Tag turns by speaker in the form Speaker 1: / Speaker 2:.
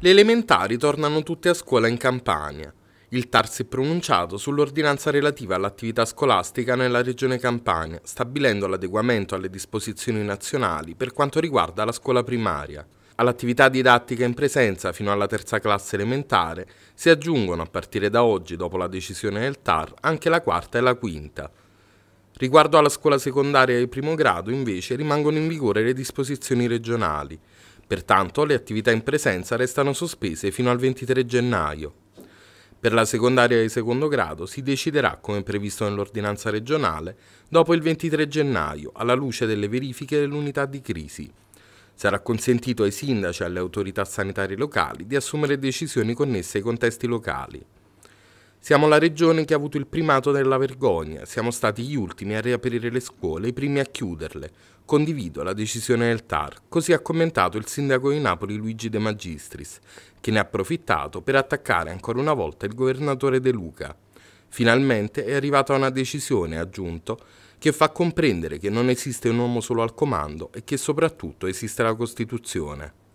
Speaker 1: Le elementari tornano tutte a scuola in Campania. Il TAR si è pronunciato sull'ordinanza relativa all'attività scolastica nella regione Campania, stabilendo l'adeguamento alle disposizioni nazionali per quanto riguarda la scuola primaria. All'attività didattica in presenza fino alla terza classe elementare si aggiungono a partire da oggi, dopo la decisione del TAR, anche la quarta e la quinta. Riguardo alla scuola secondaria di primo grado, invece, rimangono in vigore le disposizioni regionali. Pertanto le attività in presenza restano sospese fino al 23 gennaio. Per la secondaria di secondo grado si deciderà, come previsto nell'ordinanza regionale, dopo il 23 gennaio, alla luce delle verifiche dell'unità di crisi. Sarà consentito ai sindaci e alle autorità sanitarie locali di assumere decisioni connesse ai contesti locali. Siamo la regione che ha avuto il primato della vergogna, siamo stati gli ultimi a riaprire le scuole, i primi a chiuderle. Condivido la decisione del TAR, così ha commentato il sindaco di Napoli Luigi De Magistris, che ne ha approfittato per attaccare ancora una volta il governatore De Luca. Finalmente è arrivata una decisione, ha aggiunto, che fa comprendere che non esiste un uomo solo al comando e che soprattutto esiste la Costituzione.